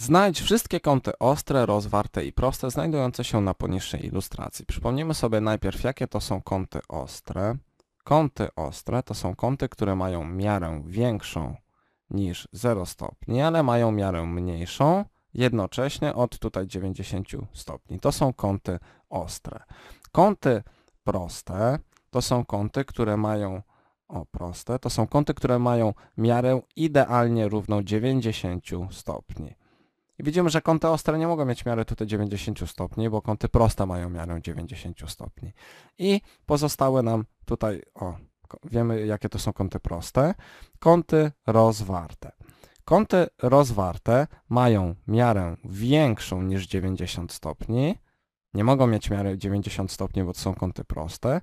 Znajdź wszystkie kąty ostre, rozwarte i proste znajdujące się na poniższej ilustracji. Przypomnijmy sobie najpierw jakie to są kąty ostre. Kąty ostre to są kąty, które mają miarę większą niż 0 stopni, ale mają miarę mniejszą jednocześnie od tutaj 90 stopni. To są kąty ostre. Kąty proste to są kąty, które mają o proste, to są kąty, które mają miarę idealnie równą 90 stopni. I widzimy, że kąty ostre nie mogą mieć miary tutaj 90 stopni, bo kąty proste mają miarę 90 stopni. I pozostałe nam tutaj, o, wiemy jakie to są kąty proste, kąty rozwarte. Kąty rozwarte mają miarę większą niż 90 stopni, nie mogą mieć miary 90 stopni, bo to są kąty proste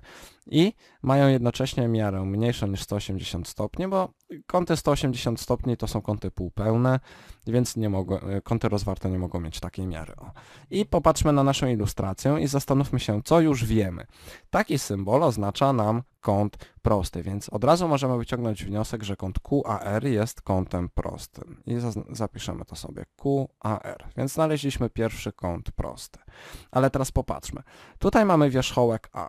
i mają jednocześnie miarę mniejszą niż 180 stopni, bo kąty 180 stopni to są kąty półpełne, więc nie mogą, e, kąty rozwarte nie mogą mieć takiej miary. O. I popatrzmy na naszą ilustrację i zastanówmy się, co już wiemy. Taki symbol oznacza nam kąt prosty, więc od razu możemy wyciągnąć wniosek, że kąt QAR jest kątem prostym. I zapiszemy to sobie QAR, więc znaleźliśmy pierwszy kąt prosty. Ale teraz popatrzmy. Tutaj mamy wierzchołek A.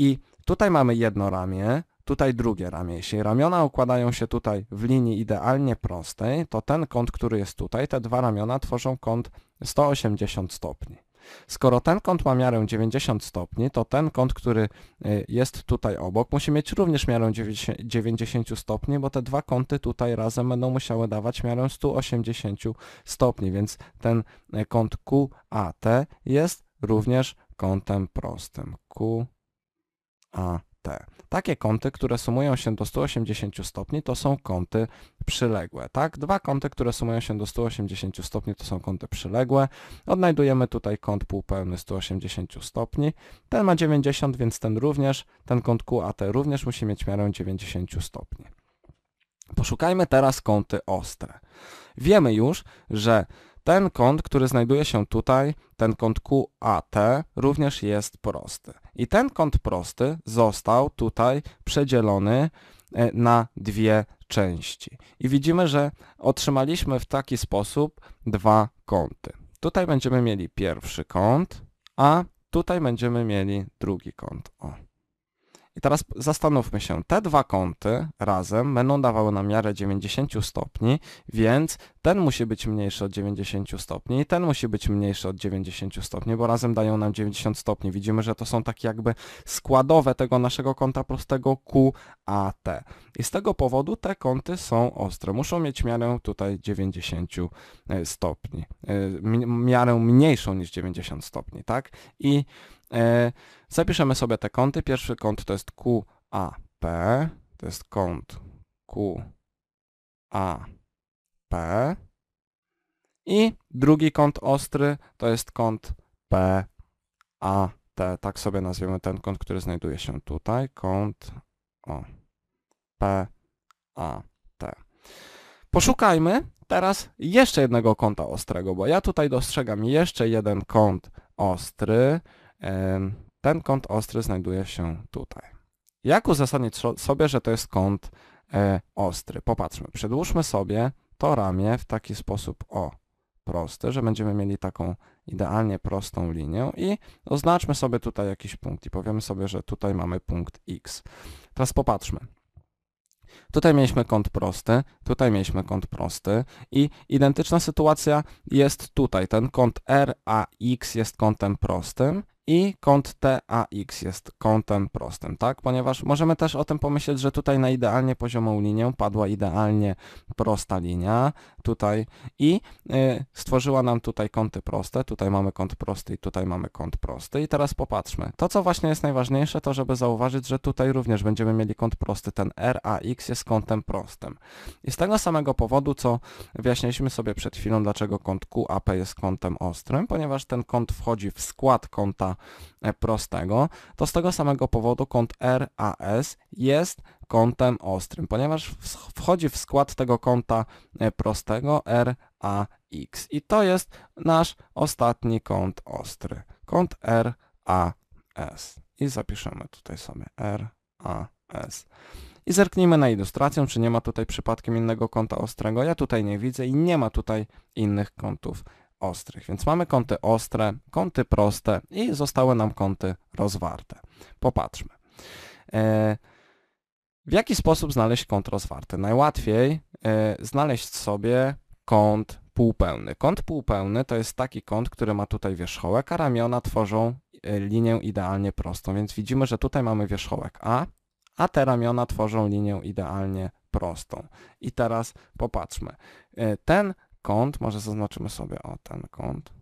I tutaj mamy jedno ramię, tutaj drugie ramię. Jeśli ramiona układają się tutaj w linii idealnie prostej, to ten kąt, który jest tutaj, te dwa ramiona tworzą kąt 180 stopni. Skoro ten kąt ma miarę 90 stopni, to ten kąt, który y, jest tutaj obok, musi mieć również miarę 90 stopni, bo te dwa kąty tutaj razem będą musiały dawać miarę 180 stopni, więc ten y, kąt QAT jest również kątem prostym. QAT. AT. Takie kąty, które sumują się do 180 stopni, to są kąty przyległe. Tak? Dwa kąty, które sumują się do 180 stopni, to są kąty przyległe. Odnajdujemy tutaj kąt półpełny 180 stopni. Ten ma 90, więc ten również, ten kąt QAT również musi mieć miarę 90 stopni. Poszukajmy teraz kąty ostre. Wiemy już, że ten kąt, który znajduje się tutaj, ten kąt QAT, również jest prosty. I ten kąt prosty został tutaj przedzielony e, na dwie części. I widzimy, że otrzymaliśmy w taki sposób dwa kąty. Tutaj będziemy mieli pierwszy kąt, a tutaj będziemy mieli drugi kąt. O. I teraz zastanówmy się, te dwa kąty razem będą dawały nam miarę 90 stopni, więc ten musi być mniejszy od 90 stopni i ten musi być mniejszy od 90 stopni, bo razem dają nam 90 stopni. Widzimy, że to są takie jakby składowe tego naszego kąta prostego QAT. I z tego powodu te kąty są ostre. Muszą mieć miarę tutaj 90 e, stopni. E, miarę mniejszą niż 90 stopni, tak? I e, zapiszemy sobie te kąty. Pierwszy kąt to jest QAP, to jest kąt QAP P i drugi kąt ostry to jest kąt PAT. Tak sobie nazwiemy ten kąt, który znajduje się tutaj. Kąt o, PAT. Poszukajmy teraz jeszcze jednego kąta ostrego, bo ja tutaj dostrzegam jeszcze jeden kąt ostry. Ten kąt ostry znajduje się tutaj. Jak uzasadnić sobie, że to jest kąt e, ostry? Popatrzmy, przedłużmy sobie to ramię w taki sposób o proste że będziemy mieli taką idealnie prostą linię i oznaczmy sobie tutaj jakiś punkt i powiemy sobie, że tutaj mamy punkt x. Teraz popatrzmy. Tutaj mieliśmy kąt prosty, tutaj mieliśmy kąt prosty i identyczna sytuacja jest tutaj. Ten kąt R, a X jest kątem prostym i kąt TAX jest kątem prostym, tak? Ponieważ możemy też o tym pomyśleć, że tutaj na idealnie poziomą linię padła idealnie prosta linia tutaj i y, stworzyła nam tutaj kąty proste. Tutaj mamy kąt prosty i tutaj mamy kąt prosty. I teraz popatrzmy. To, co właśnie jest najważniejsze, to żeby zauważyć, że tutaj również będziemy mieli kąt prosty. Ten RAX jest kątem prostym. I z tego samego powodu, co wyjaśniliśmy sobie przed chwilą, dlaczego kąt QAP jest kątem ostrym, ponieważ ten kąt wchodzi w skład kąta E, prostego, to z tego samego powodu kąt RAS jest kątem ostrym, ponieważ wchodzi w skład tego kąta e, prostego RAX. I to jest nasz ostatni kąt ostry, kąt RAS. I zapiszemy tutaj sobie RAS. I zerknijmy na ilustrację, czy nie ma tutaj przypadkiem innego kąta ostrego. Ja tutaj nie widzę i nie ma tutaj innych kątów ostrych. Więc mamy kąty ostre, kąty proste i zostały nam kąty rozwarte. Popatrzmy. E, w jaki sposób znaleźć kąt rozwarty? Najłatwiej e, znaleźć sobie kąt półpełny. Kąt półpełny to jest taki kąt, który ma tutaj wierzchołek, a ramiona tworzą e, linię idealnie prostą, więc widzimy, że tutaj mamy wierzchołek A, a te ramiona tworzą linię idealnie prostą. I teraz popatrzmy. Ten kąt, może zaznaczymy sobie o ten kąt.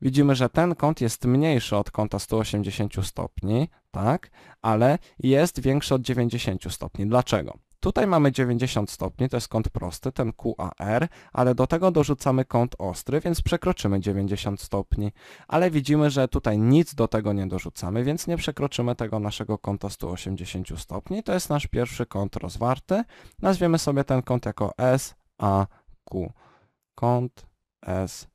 Widzimy, że ten kąt jest mniejszy od kąta 180 stopni, tak, ale jest większy od 90 stopni. Dlaczego? Tutaj mamy 90 stopni, to jest kąt prosty, ten QAR, ale do tego dorzucamy kąt ostry, więc przekroczymy 90 stopni. Ale widzimy, że tutaj nic do tego nie dorzucamy, więc nie przekroczymy tego naszego kąta 180 stopni. To jest nasz pierwszy kąt rozwarty. Nazwiemy sobie ten kąt jako SAD. Q. Kąt S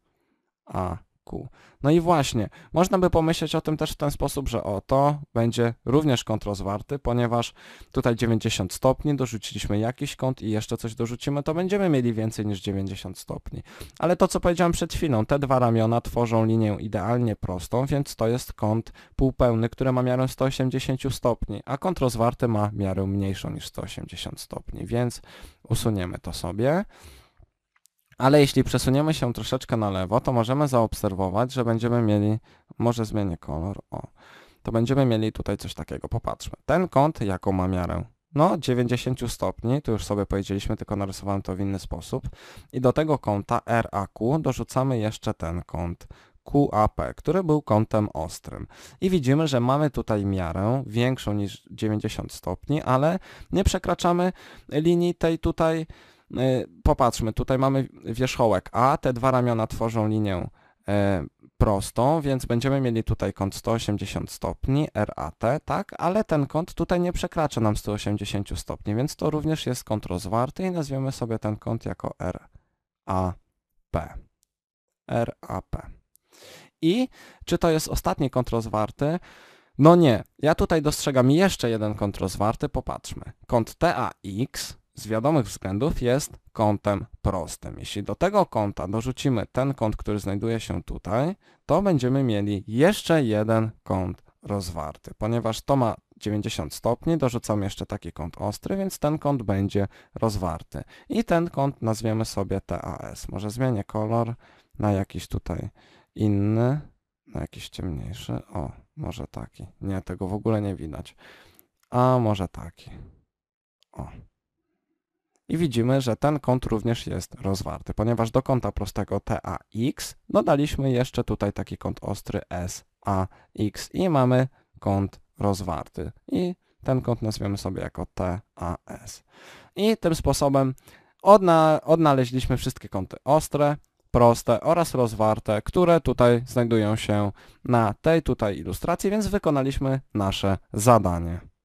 A Q. No i właśnie, można by pomyśleć o tym też w ten sposób, że o to będzie również kąt rozwarty, ponieważ tutaj 90 stopni, dorzuciliśmy jakiś kąt i jeszcze coś dorzucimy, to będziemy mieli więcej niż 90 stopni. Ale to co powiedziałem przed chwilą, te dwa ramiona tworzą linię idealnie prostą, więc to jest kąt półpełny, który ma miarę 180 stopni, a kąt rozwarty ma miarę mniejszą niż 180 stopni, więc usuniemy to sobie ale jeśli przesuniemy się troszeczkę na lewo, to możemy zaobserwować, że będziemy mieli, może zmienię kolor, o, to będziemy mieli tutaj coś takiego. Popatrzmy, ten kąt jaką ma miarę? No, 90 stopni, Tu już sobie powiedzieliśmy, tylko narysowałem to w inny sposób. I do tego kąta RAQ dorzucamy jeszcze ten kąt QAP, który był kątem ostrym. I widzimy, że mamy tutaj miarę większą niż 90 stopni, ale nie przekraczamy linii tej tutaj E, popatrzmy, tutaj mamy wierzchołek A, te dwa ramiona tworzą linię e, prostą, więc będziemy mieli tutaj kąt 180 stopni, RAT, tak, ale ten kąt tutaj nie przekracza nam 180 stopni, więc to również jest kąt rozwarty i nazwiemy sobie ten kąt jako RAP. RAP. I czy to jest ostatni kąt rozwarty? No nie. Ja tutaj dostrzegam jeszcze jeden kąt rozwarty, popatrzmy. Kąt TAX z wiadomych względów jest kątem prostym. Jeśli do tego kąta dorzucimy ten kąt, który znajduje się tutaj, to będziemy mieli jeszcze jeden kąt rozwarty. Ponieważ to ma 90 stopni, dorzucam jeszcze taki kąt ostry, więc ten kąt będzie rozwarty. I ten kąt nazwiemy sobie TAS. Może zmienię kolor na jakiś tutaj inny, na jakiś ciemniejszy. O, może taki. Nie, tego w ogóle nie widać. A może taki i widzimy, że ten kąt również jest rozwarty, ponieważ do kąta prostego TAX dodaliśmy jeszcze tutaj taki kąt ostry SAX i mamy kąt rozwarty i ten kąt nazwiemy sobie jako TAS. I tym sposobem odna odnaleźliśmy wszystkie kąty ostre, proste oraz rozwarte, które tutaj znajdują się na tej tutaj ilustracji, więc wykonaliśmy nasze zadanie.